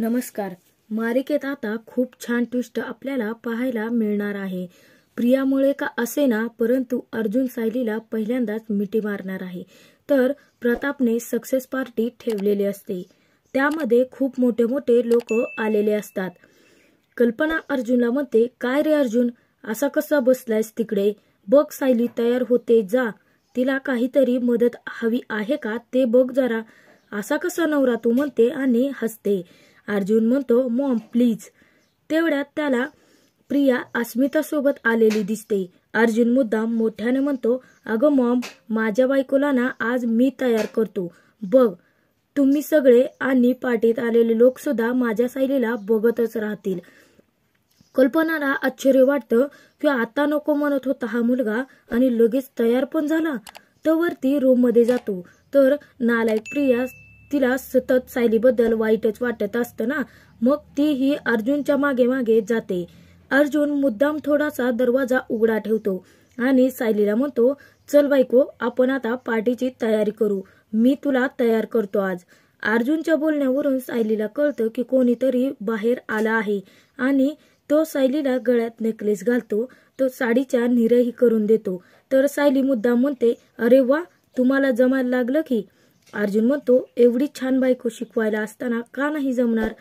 नमस्कार मारिकेत आता खूप छान ट्विस्ट आपल्याला पाहायला मिळणार आहे प्रियामुळे का असेना परंतु अर्जुन सायलीला पहिल्यांदाच मिठी मारणार आहे तर प्रतापने सक्सेस पार्टी ठेवलेली असते त्यामध्ये खूप मोठे मोठे लोक आलेले असतात कल्पना अर्जुनला म्हणते काय रे अर्जुन असा कसा बसलायस तिकडे बघ सायली तयार होते जा तिला काहीतरी मदत हवी आहे का ते बघ जरा असा कसा नवरा तू म्हणते आणि हसते अर्जुन म्हणतो मॉम प्लीज तेवढ्यात त्याला प्रिया सोबत आलेली दिसते अर्जुन मुद्दाम मोठ्याने म्हणतो अगं मॉम माझ्या बायकोला ना आज मी तयार करतो बघ तुम्ही सगळे आणि पाठीत आलेले लोक सुद्धा माझ्या सायलीला बघतच राहतील कल्पनाला आश्चर्य वाटतं की आता नको म्हणत होता हा मुलगा आणि लगेच तयार पण झाला तो वरती मध्ये जातो तर नालायक प्रिया तिला सतत सायलीबद्दल वाईटच वाटत असतं ना मग ती ही अर्जुनच्या मागे मागे जाते अर्जुन मुद्दाम थोडासा दरवाजा उघडा ठेवतो आणि सायलीला म्हणतो चल बायको आपण आता पार्टीची तयारी करू मी तुला तयार करतो आज अर्जुनच्या बोलण्यावरून सायलीला कळतं की कोणीतरी बाहेर आला आहे आणि तो सायलीला गळ्यात नेकलेस घालतो तो साडीच्या निरही करून देतो तर सायली मुद्दाम म्हणते अरे वा तुम्हाला जमायला लागलं की अर्जुन म्हणतो एवढी छान बायको शिकवायला असताना का नाही जमणार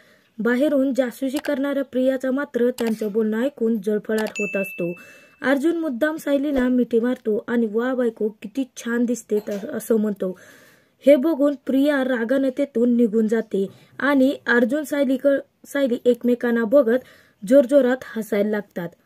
बाहेरून जासूसी करणाऱ्या प्रियाचा मात्र त्यांचं बोलणं ऐकून जळफळाट होत असतो अर्जुन मुद्दाम सायलीला मिठी मारतो आणि वा बायको किती छान दिसते असं म्हणतो हे बघून प्रिया रागानं तेथून निघून जाते आणि अर्जुन सायली सायली एकमेकांना बघत जोरजोरात हसायला लागतात